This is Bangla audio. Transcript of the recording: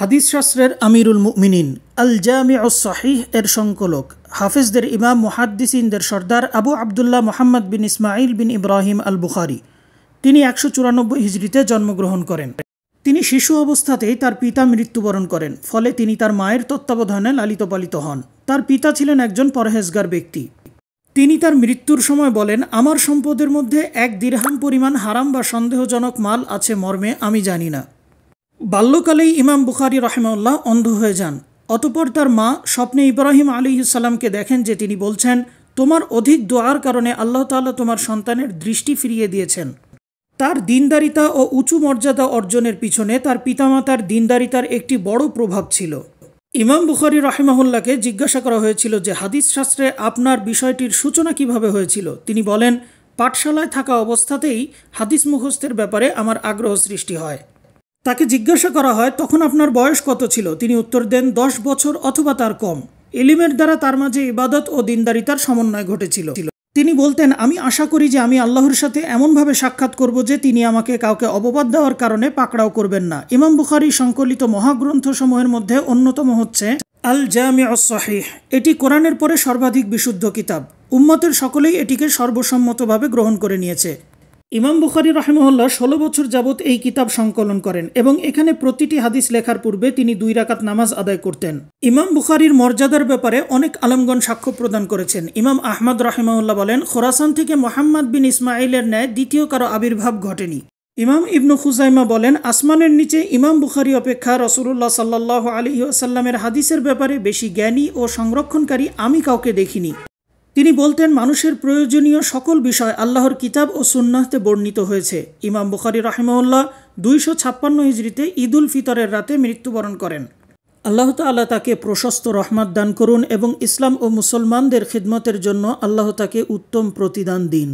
হাদিস শাস্ত্রের আমিরুল মুমিনিন আল জামি সাহিহ এর সংকলক হাফিজদের ইমাম মুহাদ্দিসিনদের সর্দার আবু আবদুল্লাহ মোহাম্মদ বিন ইসমাইল বিন ইব্রাহিম আল বুখারি তিনি একশো চুরানব্বই হিজড়িতে জন্মগ্রহণ করেন তিনি শিশু অবস্থাতেই তার পিতা মৃত্যুবরণ করেন ফলে তিনি তার মায়ের তত্ত্বাবধানে লালিত পালিত হন তার পিতা ছিলেন একজন পরহেজগার ব্যক্তি তিনি তার মৃত্যুর সময় বলেন আমার সম্পদের মধ্যে এক দীর্হাম পরিমাণ হারাম বা সন্দেহজনক মাল আছে মর্মে আমি জানি না বাল্যকালেই ইমাম বুখারি রহেমাউল্লাহ অন্ধ হয়ে যান অতপর তার মা স্বপ্নে ইব্রাহিম আলী ইসাল্লামকে দেখেন যে তিনি বলছেন তোমার অধিক দোয়ার কারণে আল্লাহ তাল্লাহ তোমার সন্তানের দৃষ্টি ফিরিয়ে দিয়েছেন তার দিনদারিতা ও উঁচু মর্যাদা অর্জনের পিছনে তার পিতামাতার দিনদারিতার একটি বড় প্রভাব ছিল ইমাম বুখারি রাহিমাহুল্লাকে জিজ্ঞাসা করা হয়েছিল যে হাদিস শাস্ত্রে আপনার বিষয়টির সূচনা কিভাবে হয়েছিল তিনি বলেন পাঠশালায় থাকা অবস্থাতেই হাদিস মুখস্থের ব্যাপারে আমার আগ্রহ সৃষ্টি হয় তাকে জিজ্ঞাসা করা হয় তখন আপনার বয়স কত ছিল তিনি উত্তর দেন দশ বছর অথবা তার কম এলিমের দ্বারা তার মাঝে ইবাদত ও দিনদারিতার সমন্বয় ঘটেছিল তিনি বলতেন আমি আশা করি যে আমি আল্লাহর সাথে এমনভাবে সাক্ষাৎ করব যে তিনি আমাকে কাউকে অপবাদ দেওয়ার কারণে পাকড়াও করবেন না ইমাম বুখারি সংকলিত মহাগ্রন্থসমূহের মধ্যে অন্যতম হচ্ছে আল জামি সাহিহ এটি কোরআনের পরে সর্বাধিক বিশুদ্ধ কিতাব উম্মতের সকলেই এটিকে সর্বসম্মতভাবে গ্রহণ করে নিয়েছে ইমাম বুখারি রহমহল্লা ষোলো বছর যাবৎ এই কিতাব সংকলন করেন এবং এখানে প্রতিটি হাদিস লেখার পূর্বে তিনি দুই রাকাত নামাজ আদায় করতেন ইমাম বুখারির মর্যাদার ব্যাপারে অনেক আলমগণ সাক্ষ্য প্রদান করেছেন ইমাম আহমদ রহেমহল্লা বলেন খোরাসান থেকে মোহাম্মদ বিন ইসমাইলের ন্যায় দ্বিতীয় কারো আবির্ভাব ঘটেনি ইমাম ইবনু খুজাইমা বলেন আসমানের নিচে ইমাম বুখারি অপেক্ষা রসুল্লাহ সাল্লাহ আলী আসাল্লামের হাদিসের ব্যাপারে বেশি জ্ঞানী ও সংরক্ষণকারী আমি কাউকে দেখিনি তিনি বলতেন মানুষের প্রয়োজনীয় সকল বিষয় আল্লাহর কিতাব ও সুন্নাহতে বর্ণিত হয়েছে ইমাম বুখারি রাহেমউল্লাহ দুইশো ছাপ্পান্ন হিজড়িতে ঈদুল ফিতরের রাতে মৃত্যুবরণ করেন আল্লাহ তাল্লাহ তাকে প্রশস্ত রহমাত দান করুন এবং ইসলাম ও মুসলমানদের খিদমতের জন্য আল্লাহ তাকে উত্তম প্রতিদান দিন